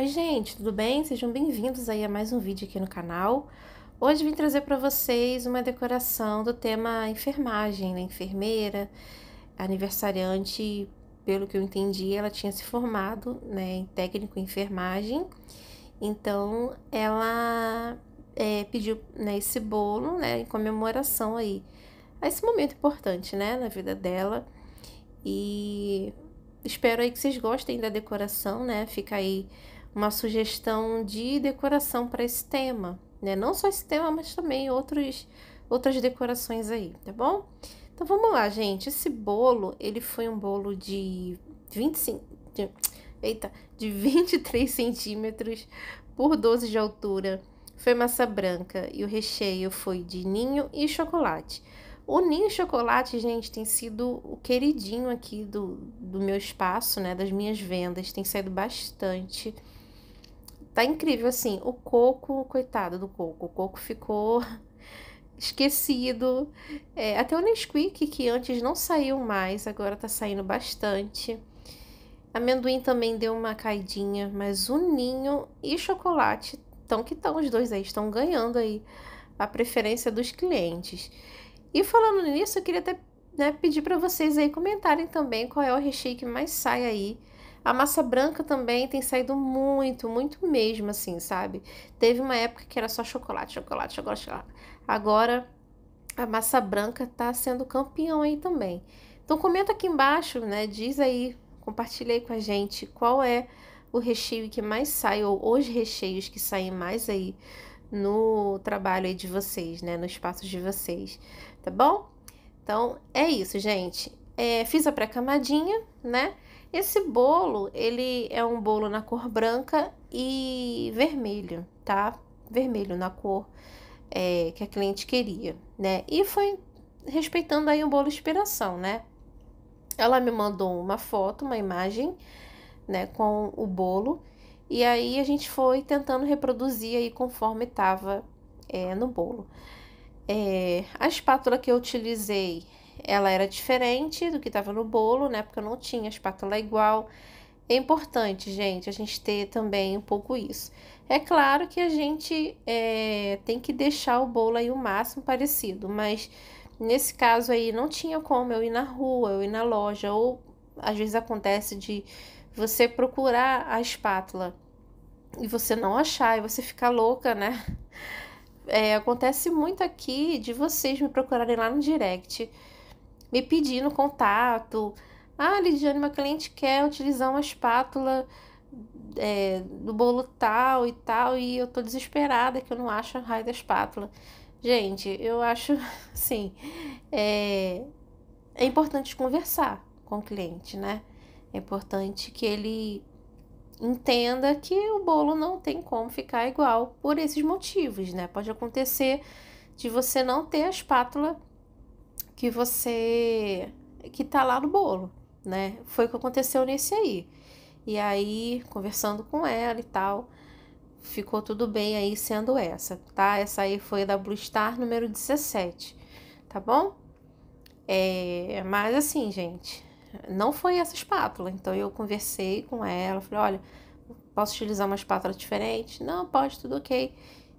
Oi gente, tudo bem? Sejam bem-vindos aí a mais um vídeo aqui no canal. Hoje vim trazer para vocês uma decoração do tema enfermagem, né? Enfermeira, aniversariante, pelo que eu entendi, ela tinha se formado, né, em técnico em enfermagem. Então, ela é, pediu né, esse bolo, né, em comemoração aí a esse momento importante, né, na vida dela. E espero aí que vocês gostem da decoração, né? Fica aí uma sugestão de decoração para esse tema, né? Não só esse tema, mas também outros, outras decorações aí, tá bom? Então vamos lá, gente. Esse bolo, ele foi um bolo de 25. De, eita, de 23 centímetros por 12 de altura. Foi massa branca e o recheio foi de ninho e chocolate. O ninho chocolate, gente, tem sido o queridinho aqui do, do meu espaço, né? Das minhas vendas. Tem saído bastante. Tá incrível, assim. O coco, coitado do coco, o coco ficou esquecido. É, até o Nesquik, que antes não saiu mais, agora tá saindo bastante. Amendoim também deu uma caidinha, mas o ninho e chocolate estão que estão, os dois aí estão ganhando aí a preferência dos clientes. E falando nisso, eu queria até né, pedir para vocês aí comentarem também qual é o recheio que mais sai aí a massa branca também tem saído muito, muito mesmo, assim, sabe? Teve uma época que era só chocolate, chocolate, chocolate. chocolate. Agora a massa branca tá sendo campeão aí também. Então comenta aqui embaixo, né? Diz aí, compartilha aí com a gente qual é o recheio que mais sai, ou os recheios que saem mais aí no trabalho aí de vocês, né? Nos espaço de vocês, tá bom? Então é isso, gente. É, fiz a pré-camadinha, né? Esse bolo, ele é um bolo na cor branca e vermelho, tá? Vermelho na cor é, que a cliente queria, né? E foi respeitando aí o bolo inspiração, né? Ela me mandou uma foto, uma imagem, né, com o bolo. E aí a gente foi tentando reproduzir aí conforme estava é, no bolo. É, a espátula que eu utilizei ela era diferente do que estava no bolo, né? Porque eu não tinha espátula igual. É importante, gente, a gente ter também um pouco isso. É claro que a gente é, tem que deixar o bolo aí o máximo parecido, mas nesse caso aí não tinha como eu ir na rua, eu ir na loja, ou às vezes acontece de você procurar a espátula e você não achar e você ficar louca, né? É, acontece muito aqui de vocês me procurarem lá no direct me pedindo contato. Ah, Lidiane, uma cliente quer utilizar uma espátula é, do bolo tal e tal, e eu tô desesperada que eu não acho a raio da espátula. Gente, eu acho, assim, é, é importante conversar com o cliente, né? É importante que ele entenda que o bolo não tem como ficar igual por esses motivos, né? Pode acontecer de você não ter a espátula que você que tá lá no bolo, né? Foi o que aconteceu nesse aí. E aí, conversando com ela e tal, ficou tudo bem aí sendo essa, tá? Essa aí foi da Blue Star número 17, tá bom? É, mas assim, gente, não foi essa espátula. Então eu conversei com ela, falei, olha, posso utilizar uma espátula diferente? Não, pode, tudo ok.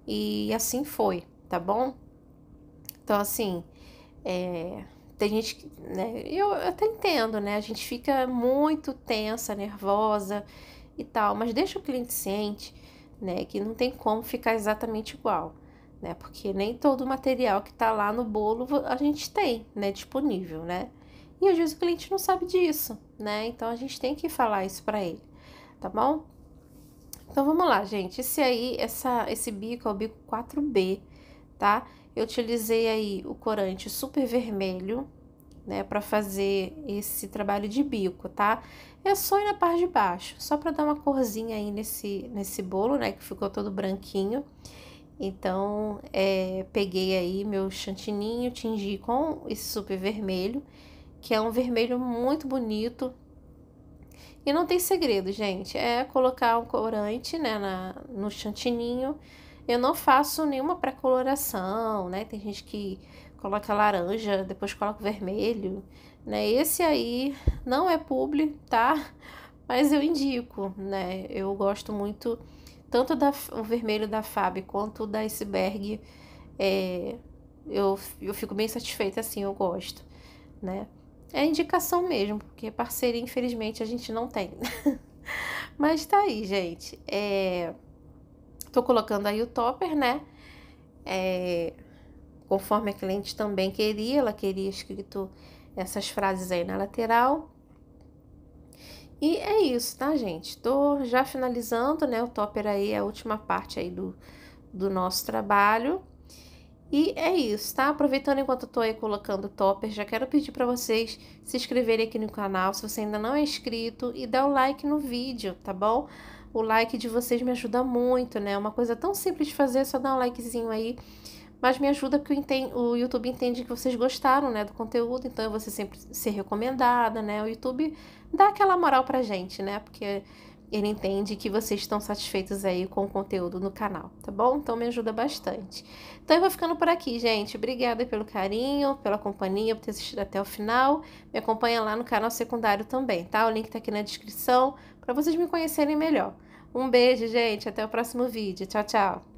E assim foi, tá bom? Então, assim, é, tem gente que, né, eu até entendo, né? A gente fica muito tensa, nervosa e tal, mas deixa o cliente ciente, né, que não tem como ficar exatamente igual, né? Porque nem todo o material que tá lá no bolo a gente tem, né, disponível, né? E às vezes o cliente não sabe disso, né? Então a gente tem que falar isso para ele, tá bom? Então vamos lá, gente. Esse aí, essa, esse bico é o bico 4B tá? Eu utilizei aí o corante super vermelho, né, para fazer esse trabalho de bico, tá? É só ir na parte de baixo, só para dar uma corzinha aí nesse, nesse bolo, né, que ficou todo branquinho. Então, é, peguei aí meu chantininho, tingi com esse super vermelho, que é um vermelho muito bonito. E não tem segredo, gente, é colocar um corante, né, na, no chantininho, eu não faço nenhuma pré-coloração, né? Tem gente que coloca laranja, depois coloca vermelho, né? Esse aí não é publi, tá? Mas eu indico, né? Eu gosto muito tanto da, o vermelho da Fab quanto da Iceberg. É, eu, eu fico bem satisfeita assim, eu gosto, né? É indicação mesmo, porque parceria, infelizmente, a gente não tem. Mas tá aí, gente. É... Tô colocando aí o topper, né? É, conforme a cliente também queria, ela queria escrito essas frases aí na lateral. E é isso, tá, gente? Tô já finalizando, né? O topper aí é a última parte aí do, do nosso trabalho. E é isso, tá? Aproveitando enquanto eu tô aí colocando o topper, já quero pedir para vocês se inscreverem aqui no canal, se você ainda não é inscrito, e dar o like no vídeo, tá bom? O like de vocês me ajuda muito, né? É uma coisa tão simples de fazer, é só dar um likezinho aí. Mas me ajuda porque entendo, o YouTube entende que vocês gostaram, né, do conteúdo, então eu vou ser sempre ser recomendada, né? O YouTube dá aquela moral pra gente, né? Porque ele entende que vocês estão satisfeitos aí com o conteúdo no canal, tá bom? Então me ajuda bastante. Então eu vou ficando por aqui, gente. Obrigada pelo carinho, pela companhia, por ter assistido até o final. Me acompanha lá no canal secundário também, tá? O link tá aqui na descrição para vocês me conhecerem melhor. Um beijo, gente. Até o próximo vídeo. Tchau, tchau.